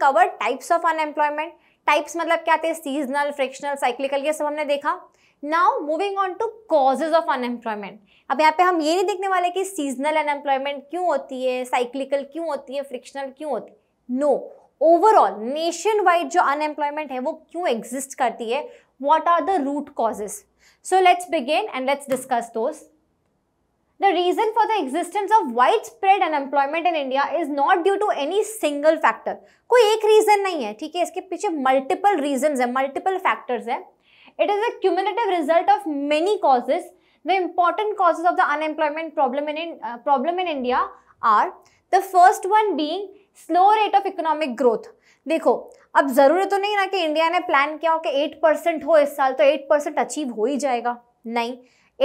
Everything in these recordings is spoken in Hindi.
Cover types of unemployment types मतलब क्या थे सीजनल फ्रिक्शनल साइक्लिकल ये सब हमने देखा now moving on to causes of unemployment अब यहाँ पे हम ये नहीं देखने वाले कि सीजनल अनएम्प्लॉयमेंट क्यों होती है साइक्लिकल क्यों होती है फ्रिक्शनल क्यों होती है नो ओवरऑल नेशन वाइड जो अनएम्प्लॉयमेंट है वो क्यों एग्जिस्ट करती है what are the root causes so let's begin and let's discuss दोस्त The reason for the existence of widespread unemployment in India is not due to any single factor. कोई एक reason नहीं है ठीक है इसके पीछे multiple reasons है multiple factors है It is a cumulative result of many causes. The important causes of the unemployment problem in, uh, problem in India are the first one being slow rate of economic growth. देखो अब जरूरत तो नहीं ना कि इंडिया ने प्लान किया हो कि 8 परसेंट हो इस साल तो 8 परसेंट अचीव हो ही जाएगा नहीं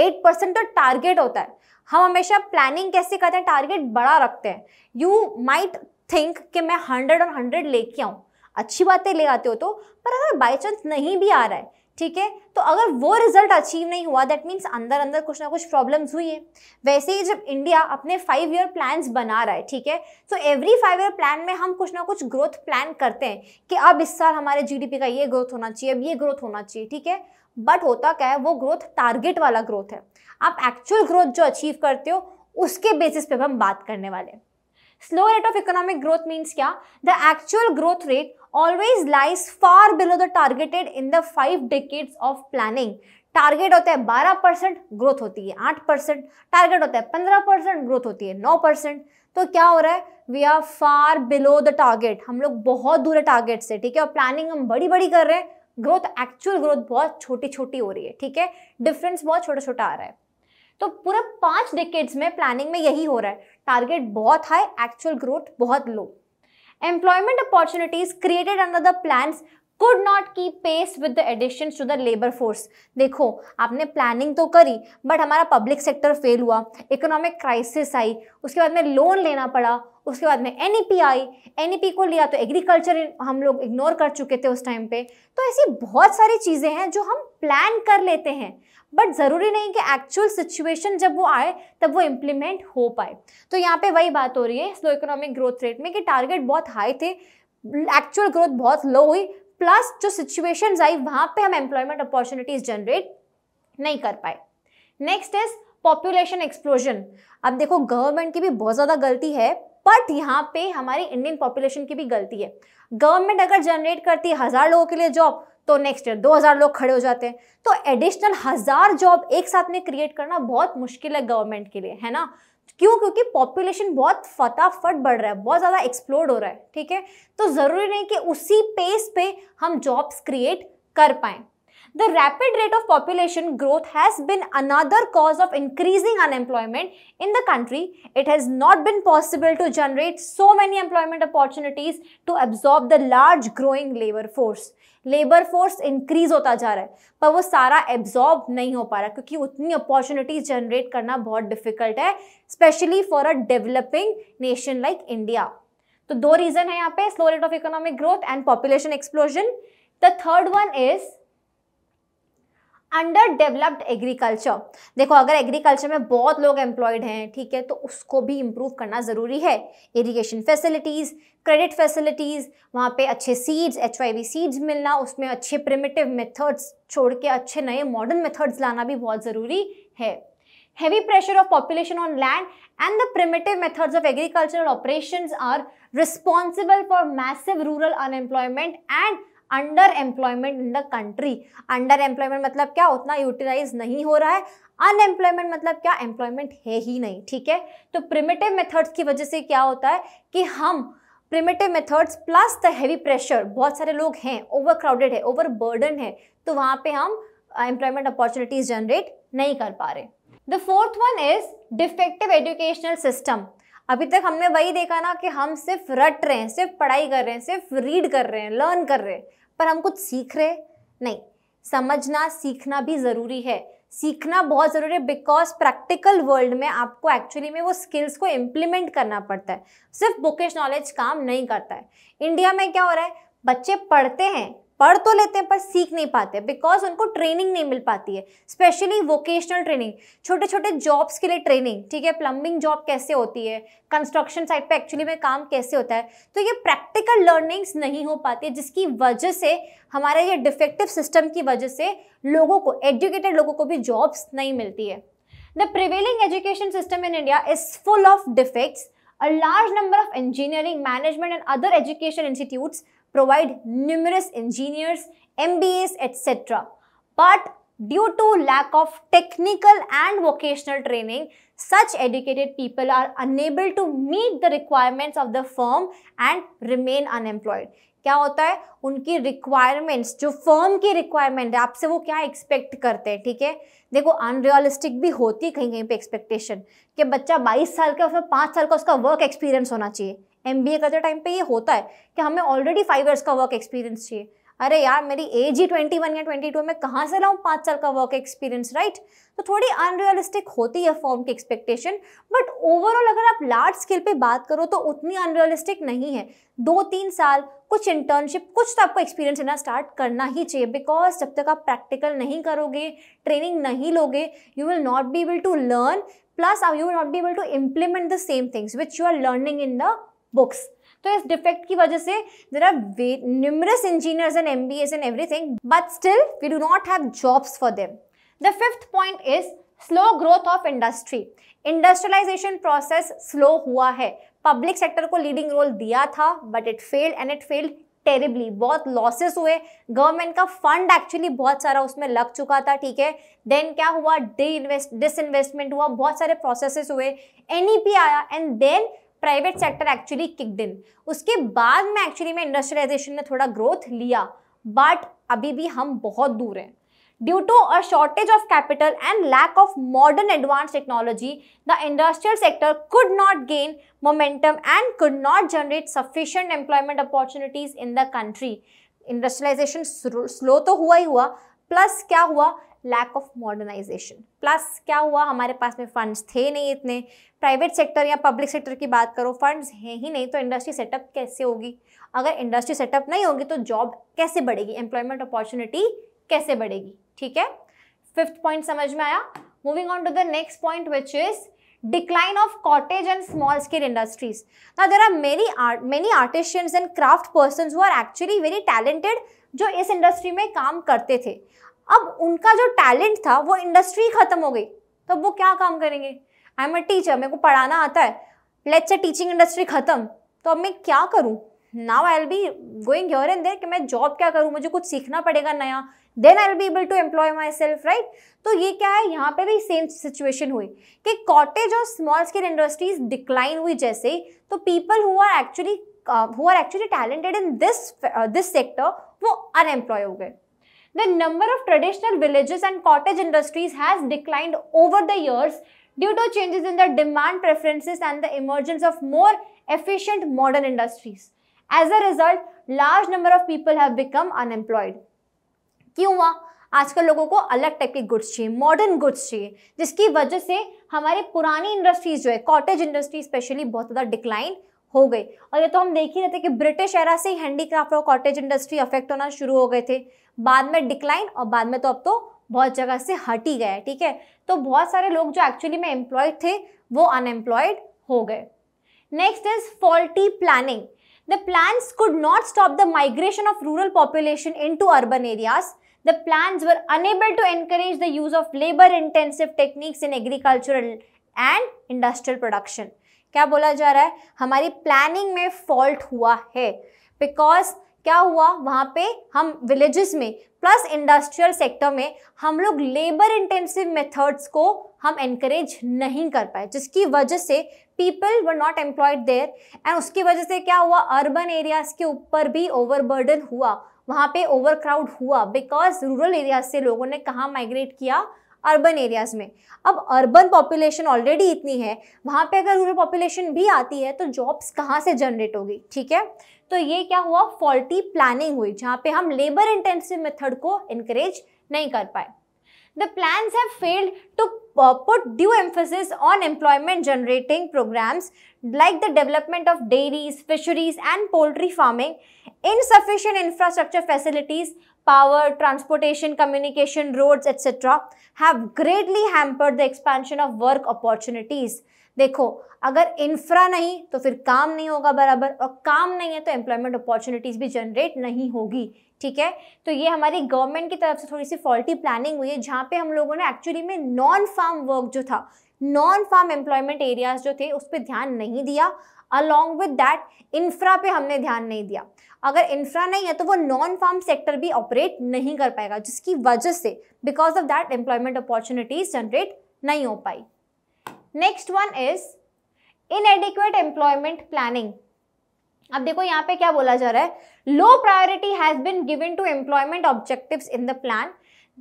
एट परसेंट तो टारगेट होता है हम हमेशा प्लानिंग कैसे करते हैं टारगेट बड़ा रखते हैं यू माइट थिंक कि मैं हंड्रेड और हंड्रेड लेके आऊँ अच्छी बातें ले आते हो तो पर अगर बाई चांस नहीं भी आ रहा है ठीक है तो अगर वो रिजल्ट अचीव नहीं हुआ दैट मीन्स अंदर अंदर कुछ ना कुछ प्रॉब्लम्स हुई है वैसे ही जब इंडिया अपने फाइव ईयर प्लान बना रहा है ठीक है तो एवरी फाइव ईयर प्लान में हम कुछ ना कुछ ग्रोथ प्लान करते हैं कि अब इस साल हमारे जीडीपी का ये ग्रोथ होना चाहिए अब ये ग्रोथ होना चाहिए ठीक है बट होता क्या है वो ग्रोथ टारगेट वाला ग्रोथ है आप एक्चुअल ग्रोथ जो अचीव करते हो उसके बेसिस पे हम बात करने वाले slow rate of economic growth means क्या the actual growth rate always lies far below the targeted in the five decades of planning target होता है 12 परसेंट ग्रोथ होती है 8 परसेंट टारगेट होता है 15 परसेंट ग्रोथ होती है 9 परसेंट तो क्या हो रहा है we are far below the target हम लोग बहुत दूर है टारगेट से ठीक है और प्लानिंग हम बड़ी बड़ी कर रहे हैं ग्रोथ एक्चुअल ग्रोथ बहुत छोटी छोटी हो रही है ठीक है डिफरेंस बहुत छोटा छोटा आ रहा है तो पूरा पाँच डिकेट्स में प्लानिंग में यही हो रहा है टारगेट बहुत हाई एक्चुअल ग्रोथ बहुत low employment opportunities created under the plan could not keep pace with the addition to the labour force देखो आपने प्लानिंग तो करी बट हमारा पब्लिक सेक्टर फेल हुआ इकोनॉमिक क्राइसिस आई उसके बाद में लोन लेना पड़ा उसके बाद में एन e आई एन e को लिया तो एग्रीकल्चर हम लोग इग्नोर कर चुके थे उस टाइम पे तो ऐसी बहुत सारी चीज़ें हैं जो हम प्लान कर लेते हैं बट ज़रूरी नहीं कि एक्चुअल सिचुएशन जब वो आए तब वो इम्प्लीमेंट हो पाए तो यहाँ पे वही बात हो रही है स्लो इकोनॉमिक ग्रोथ रेट में कि टारगेट बहुत हाई थे एक्चुअल ग्रोथ बहुत लो हुई प्लस जो सिचुएशन आई वहाँ पर हम एम्प्लॉयमेंट अपॉर्चुनिटीज जनरेट नहीं कर पाए नेक्स्ट इज पॉपुलेशन एक्सप्लोजन अब देखो गवर्नमेंट की भी बहुत ज़्यादा गलती है बट यहाँ पे हमारी इंडियन पॉपुलेशन की भी गलती है गवर्नमेंट अगर जनरेट करती है हज़ार लोगों के लिए जॉब तो नेक्स्ट ईयर दो हजार लोग खड़े हो जाते हैं तो एडिशनल हज़ार जॉब एक साथ में क्रिएट करना बहुत मुश्किल है गवर्नमेंट के लिए है ना क्यों क्योंकि पॉपुलेशन बहुत फटाफट बढ़ रहा है बहुत ज़्यादा एक्सप्लोर हो रहा है ठीक है तो ज़रूरी नहीं कि उसी पेस पे हम जॉब्स क्रिएट कर पाएँ The rapid rate of population growth has been another cause of increasing unemployment in the country. It has not been possible to generate so many employment opportunities to absorb the large growing labor force. Labour force increase होता जा रहा है पर वो सारा एब्जॉर्ब नहीं हो पा रहा क्योंकि उतनी अपॉर्चुनिटीज जनरेट करना बहुत डिफिकल्ट है specially for a developing nation like India तो दो रीज़न है यहाँ पे slow rate of economic growth and population explosion the third one is under developed agriculture देखो अगर एग्रीकल्चर में बहुत लोग एम्प्लॉयड हैं ठीक है तो उसको भी इम्प्रूव करना ज़रूरी है इरीगेशन फैसिलिटीज़ क्रेडिट फैसिलिटीज़ वहाँ पे अच्छे सीड्स एच सीड्स मिलना उसमें अच्छे प्रिमिटिव मेथड्स छोड़ के अच्छे नए मॉडर्न मेथड्स लाना भी बहुत ज़रूरी है heavy pressure of population on land and the primitive methods of agricultural operation are responsible for massive rural unemployment and under employment in the country under employment मतलब क्या उतना यूटिलाइज नहीं हो रहा है अनएम्प्लॉयमेंट मतलब क्या एम्प्लॉयमेंट है ही नहीं ठीक है तो प्रिमेटिव मेथड्स की वजह से क्या होता है कि हम primitive methods plus the heavy pressure बहुत सारे लोग हैं ओवर क्राउडेड है ओवर बर्डन है तो वहाँ पे हम एम्प्लॉयमेंट अपॉर्चुनिटीज जनरेट नहीं कर पा रहे the fourth one is defective educational system अभी तक हमने वही देखा ना कि हम सिर्फ रट रहे हैं सिर्फ पढ़ाई कर रहे हैं सिर्फ रीड कर रहे हैं लर्न कर रहे हैं पर हम कुछ सीख रहे नहीं समझना सीखना भी ज़रूरी है सीखना बहुत ज़रूरी है बिकॉज प्रैक्टिकल वर्ल्ड में आपको एक्चुअली में वो स्किल्स को इम्प्लीमेंट करना पड़ता है सिर्फ बुकिश नॉलेज काम नहीं करता है इंडिया में क्या हो रहा है बच्चे पढ़ते हैं पढ़ तो लेते हैं पर सीख नहीं पाते बिकॉज उनको ट्रेनिंग नहीं मिल पाती है स्पेशली वोकेशनल ट्रेनिंग छोटे छोटे जॉब्स के लिए ट्रेनिंग ठीक है प्लम्बिंग जॉब कैसे होती है कंस्ट्रक्शन साइट पे एक्चुअली में काम कैसे होता है तो ये प्रैक्टिकल लर्निंग्स नहीं हो पाती है जिसकी वजह से हमारे ये डिफेक्टिव सिस्टम की वजह से लोगों को एजुकेटेड लोगों को भी जॉब्स नहीं मिलती है the prevailing education system in India is full of defects a large number of engineering management and other education institutes provide numerous engineers, MBAs, etc. But due to lack of technical and vocational training, such educated people are unable to meet the requirements of the firm and remain unemployed. क्या होता है उनकी रिक्वायरमेंट्स जो फर्म की रिक्वायरमेंट है आपसे वो क्या एक्सपेक्ट करते हैं ठीक है देखो अनरियलिस्टिक भी होती कहीं कहीं पे एक्सपेक्टेशन कि बच्चा 22 साल का उसमें 5 साल का उसका वर्क एक्सपीरियंस होना चाहिए एम बी ए करते टाइम पे ये होता है कि हमें ऑलरेडी फाइव ईयर्स का वर्क एक्सपीरियंस चाहिए अरे यार मेरी एज ही ट्वेंटी वन या ट्वेंटी टू मैं कहाँ से लाऊँ पाँच साल का वर्क एक्सपीरियंस राइट तो थोड़ी अनरियलिस्टिक होती है फॉर्म की एक्सपेक्टेशन बट ओवरऑल अगर आप लार्ज स्केल पे बात करो तो उतनी अनरियलिस्टिक नहीं है दो तीन साल कुछ इंटर्नशिप कुछ तो आपको एक्सपीरियंस लेना स्टार्ट करना ही चाहिए बिकॉज जब तक आप प्रैक्टिकल नहीं करोगे ट्रेनिंग नहीं लोगे you will not be able to learn plus you will not be able to implement the same things which you are learning in the books तो इस डिफेक्ट की वजह से there are numerous engineers and M B S and everything but still we do not have jobs for them the fifth point is slow growth of industry industrialization process slow हुआ है पब्लिक सेक्टर को लीडिंग रोल दिया था but it failed and it failed terribly बहुत लॉसेस हुए गवर्नमेंट का फंड एक्चुअली बहुत सारा उसमें लग चुका था ठीक है देन क्या हुआ डी इन्वेस्ट डिस इन्वेस्टमेंट हुआ बहुत सारे प्रोसेसेस हुए एन e आया and then private sector actually kicked in उसके बाद में एक्चुअली में इंडस्ट्रियलाइजेशन ने थोड़ा ग्रोथ लिया बट अभी भी हम बहुत दूर हैं due to a shortage of capital and lack of modern advance technology the industrial sector could not gain momentum and could not generate sufficient employment opportunities in the country industrialization slow तो हुआ ही हुआ प्लस क्या हुआ लैक ऑफ मॉडर्नाइजेशन प्लस क्या हुआ हमारे पास में फंड्स थे नहीं इतने प्राइवेट सेक्टर या पब्लिक सेक्टर की बात करो फंड्स हैं ही नहीं तो इंडस्ट्री सेटअप कैसे होगी अगर इंडस्ट्री सेटअप नहीं होगी तो जॉब कैसे बढ़ेगी एम्प्लॉयमेंट अपॉर्चुनिटी कैसे बढ़ेगी ठीक है फिफ्थ पॉइंट समझ में आया moving on to the next point which is decline of cottage and small scale industries ना देर आर मेरी many many and craft person persons who are actually जो इस इंडस्ट्री में काम करते थे अब उनका जो टैलेंट था वो इंडस्ट्री ख़त्म हो गई तब तो वो क्या काम करेंगे आई एम अ टीचर मेरे को पढ़ाना आता है लेट्स टीचिंग इंडस्ट्री ख़त्म तो अब मैं क्या करूँ now I'll be going your and there कि मैं जॉब क्या करूँ मुझे कुछ सीखना पड़ेगा नया then I'll be able to employ myself right तो ये क्या है यहाँ पे भी सेम सिचुएशन हुई कि कॉटेज और स्मॉल स्केल इंडस्ट्रीज डिक्लाइन हुई जैसे तो people who are actually who are actually talented in this this sector वो अनएम्प्लॉय हो गए the number of traditional villages and cottage industries has declined over the years due to changes in the demand preferences and the emergence of more efficient modern industries. As a result, large number of people have become unemployed. kyun हुआ आजकल लोगों को अलग टाइप के गुड्स चाहिए मॉडर्न गुड्स चाहिए जिसकी वजह से हमारी पुरानी इंडस्ट्रीज जो है कॉटेज इंडस्ट्री स्पेशली बहुत ज़्यादा डिक्लाइन हो गई और ये तो हम देख ही रहे थे कि ब्रिटिश एरा से ही हैंडीक्राफ्ट और कॉटेज इंडस्ट्री अफेक्ट होना शुरू हो गए थे बाद में डिक्लाइन और बाद में तो अब तो बहुत जगह से हट ही गया ठीक है तो बहुत सारे लोग जो एक्चुअली में एम्प्लॉयड थे वो अनएम्प्लॉयड हो गए next is faulty planning the plan could not stop the migration of rural population into urban areas the plan were unable to encourage the use of labour intensive techniques in agricultural and industrial production क्या बोला जा रहा है हमारी प्लानिंग में फॉल्ट हुआ है बिकॉज क्या हुआ वहाँ पे हम विलेजेस में प्लस इंडस्ट्रियल सेक्टर में हम लोग लेबर इंटेंसिव मेथड्स को हम इनक्रेज नहीं कर पाए जिसकी वजह से people were not employed there एंड उसकी वजह से क्या हुआ अर्बन एरियाज के ऊपर भी ओवरबर्डन हुआ वहाँ पे ओवरक्राउड हुआ बिकॉज रूरल एरियाज से लोगों ने कहाँ माइग्रेट किया अर्बन एरियाज में अब अर्बन पॉपुलेशन ऑलरेडी इतनी है वहाँ पे अगर रूरल पॉपुलेशन भी आती है तो जॉब्स कहाँ से जनरेट होगी ठीक है तो ये क्या हुआ फॉल्टी प्लानिंग हुई जहाँ पे हम लेबर इंटेंसिव मेथड को इनक्रेज नहीं कर पाए the plan failed to put due emphasis on employment generating programmes like the development of dairies fisheries and poultry farming insufficient infrastructure facilities power, transportation, communication, roads, etc. have greatly hampered the expansion of work opportunities. देखो अगर इंफ्रा नहीं तो फिर काम नहीं होगा बराबर और काम नहीं है तो एम्प्लॉयमेंट अपॉर्चुनिटीज़ भी जनरेट नहीं होगी ठीक है तो ये हमारी गवर्नमेंट की तरफ से थोड़ी सी फॉल्टी प्लानिंग हुई है जहाँ पे हम लोगों ने एक्चुअली में नॉन फार्म वर्क जो था नॉन फार्म एम्प्लॉयमेंट एरियाज जो थे उस पर ध्यान नहीं दिया अलॉन्ग विद डैट इंफ्रा पे हमने ध्यान नहीं दिया अगर इंफ्रा नहीं है तो वो नॉन फार्म सेक्टर भी ऑपरेट नहीं कर पाएगा जिसकी वजह से because of that employment opportunities generate नहीं हो पाई next one is adequate employment planning अब देखो यहाँ पे क्या बोला जा रहा है low priority has been given to employment objective in the plan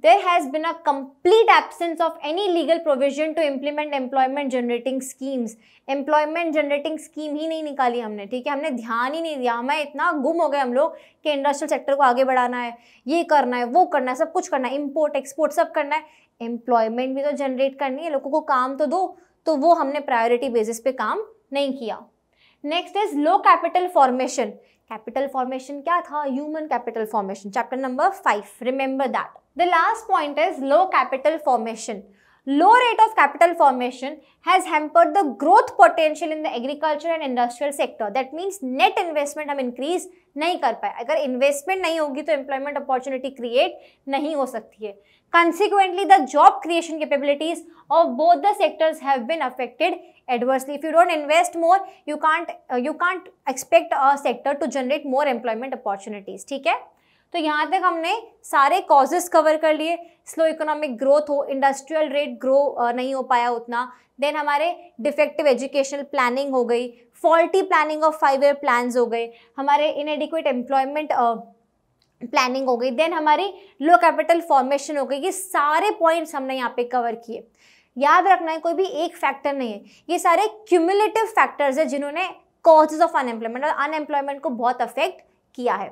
there has been a complete absence of any legal provision to implement employment generating schemes employment generating scheme ही नहीं निकाली हमने ठीक है हमने ध्यान ही नहीं दिया हमें इतना गुम हो गए हम लोग कि इंडस्ट्रियल सेक्टर को आगे बढ़ाना है ये करना है वो करना है सब कुछ करना है इम्पोर्ट एक्सपोर्ट सब करना है एम्प्लॉयमेंट भी तो जनरेट करनी है लोगों को काम तो दो तो वो हमने प्रायोरिटी बेसिस पे काम नहीं किया next is low capital formation capital formation क्या था human capital formation chapter number five remember that The last point is low capital formation. Low rate of capital formation has hampered the growth potential in the agriculture and industrial sector. That means net investment हम increase नहीं कर पाए investment नहीं होगी तो employment opportunity create नहीं हो Consequently, the job creation capabilities of both the sectors have been affected adversely. If you don't invest more, you can't uh, you can't expect a sector to generate more employment opportunities. ठीक है? तो यहाँ तक हमने सारे कॉजेस कवर कर लिए स्लो इकोनॉमिक ग्रोथ हो इंडस्ट्रियल रेट ग्रो नहीं हो पाया उतना देन हमारे डिफेक्टिव एजुकेशनल प्लानिंग हो गई faulty planning of five year plan हो गए हमारे इनएडिक्वेट एम्प्लॉयमेंट प्लानिंग हो गई देन हमारी लो कैपिटल फॉर्मेशन हो गई ये सारे पॉइंट्स हमने यहाँ पे कवर किए याद रखना है कोई भी एक फैक्टर नहीं है ये सारे क्यूमुलेटिव फैक्टर्स है जिन्होंने कॉजेज ऑफ अनएम्प्लॉयमेंट और अनएम्प्लॉयमेंट को बहुत अफेक्ट किया है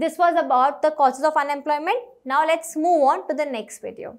This was about the causes of unemployment. Now let's move on to the next video.